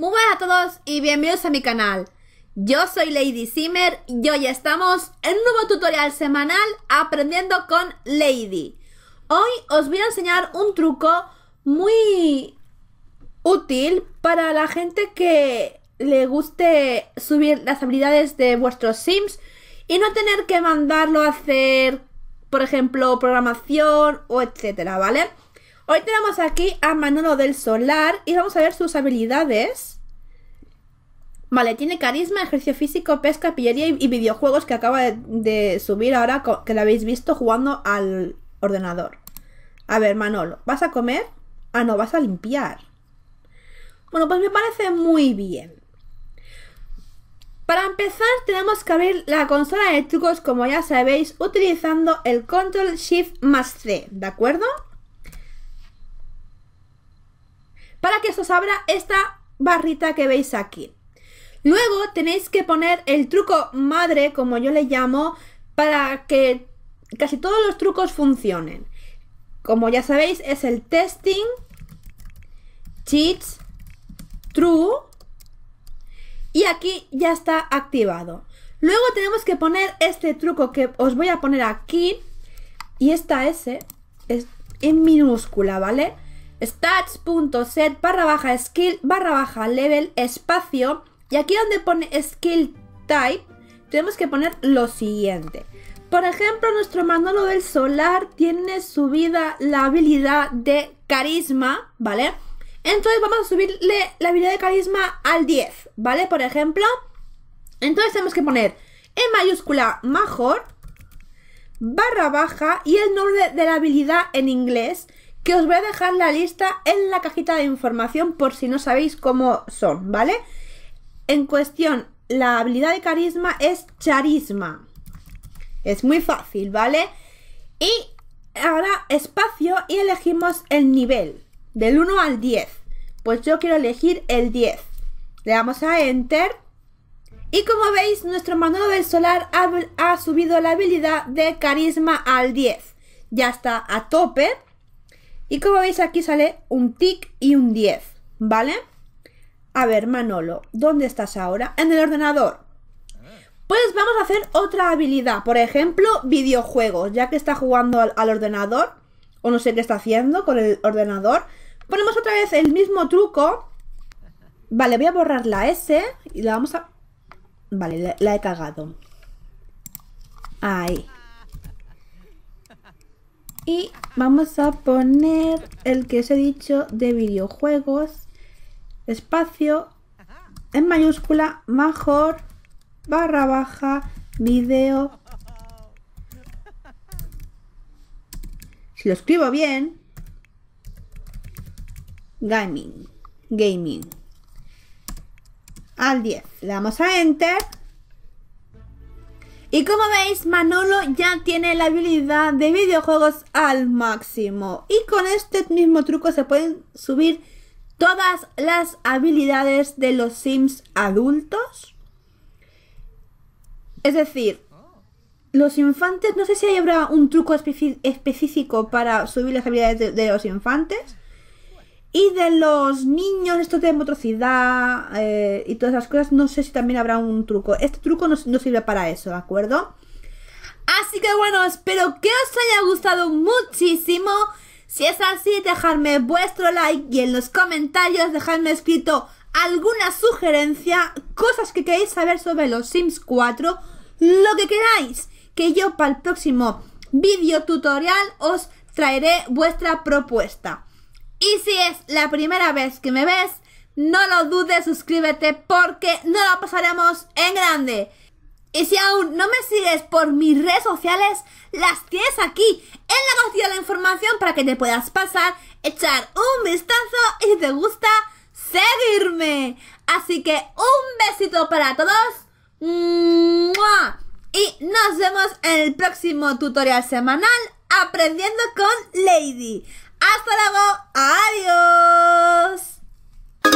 muy buenas a todos y bienvenidos a mi canal. Yo soy Lady Simmer y hoy estamos en un nuevo tutorial semanal aprendiendo con Lady. Hoy os voy a enseñar un truco muy útil para la gente que le guste subir las habilidades de vuestros Sims y no tener que mandarlo a hacer, por ejemplo, programación o etcétera, ¿vale? vale Hoy tenemos aquí a Manolo del Solar y vamos a ver sus habilidades. Vale, tiene carisma, ejercicio físico, pesca, pillería y, videojuegos que acaba de, subir ahora que lo habéis visto jugando al ordenador. A ver, Manolo, ¿vas a comer? Ah, no, vas a limpiar. Bueno, pues me parece muy bien. Para empezar tenemos que abrir la consola de trucos como ya sabéis utilizando el Control Shift más C, ¿de acuerdo? para que os abra esta barrita que veis aquí. Luego tenéis que poner el truco madre, como yo le llamo, para que casi todos los trucos funcionen. Como ya sabéis, es el testing, cheats, true, y aquí ya está activado. Luego tenemos que poner este truco que os voy a poner aquí, y esta S es en minúscula, ¿vale? stats.set barra baja skill barra baja level espacio y aquí donde pone skill type tenemos que poner lo siguiente. Por ejemplo, nuestro mandolo del Solar tiene subida la habilidad de carisma, ¿vale? Entonces vamos a subirle la habilidad de carisma al 10, ¿vale? Por ejemplo, entonces tenemos que poner en mayúscula major, barra baja y el nombre de la habilidad en inglés que os voy a dejar la lista en la cajita de información por si no sabéis cómo son, ¿vale? En cuestión, la habilidad de carisma es charisma. Es muy fácil, ¿vale? Y ahora espacio y elegimos el nivel, del 1 al 10. Pues yo quiero elegir el 10. Le damos a Enter. Y como veis, nuestro manual del Solar ha, ha subido la habilidad de carisma al 10. Ya está a tope. Y como veis aquí sale un tic y un 10, ¿vale? A ver, Manolo, ¿dónde estás ahora? En el ordenador. Pues vamos a hacer otra habilidad, por ejemplo, videojuegos, ya que está jugando al, ordenador, o no sé qué está haciendo con el ordenador. Ponemos otra vez el mismo truco. Vale, voy a borrar la S y la vamos a... Vale, la, he cagado. Ahí. Y vamos a poner el que os he dicho de videojuegos. Espacio en mayúscula mejor barra baja video. Si lo escribo bien. Gaming. Gaming. Al 10. Le damos a enter. Y como veis, Manolo ya tiene la habilidad de videojuegos al máximo. Y con este mismo truco se pueden subir todas las habilidades de los Sims adultos. Es decir, los infantes, no sé si habrá un truco específico para subir las habilidades de, de los infantes. Y de los niños, esto de motricidad eh, y todas esas cosas, no sé si también habrá un truco. Este truco no, sirve para eso, ¿de acuerdo? Así que bueno, espero que os haya gustado muchísimo. Si es así, dejadme vuestro like y en los comentarios dejadme escrito alguna sugerencia, cosas que queréis saber sobre los Sims 4, lo que queráis, que yo para el próximo video tutorial os traeré vuestra propuesta. Y si es la primera vez que me ves, no lo dudes, suscríbete porque no lo pasaremos en grande. Y si aún no me sigues por mis redes sociales, las tienes aquí en la cajita de la información para que te puedas pasar, echar un vistazo y si te gusta, seguirme. Así que un besito para todos. Y nos vemos en el próximo tutorial semanal aprendiendo con Lady. Hasta luego.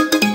Adiós.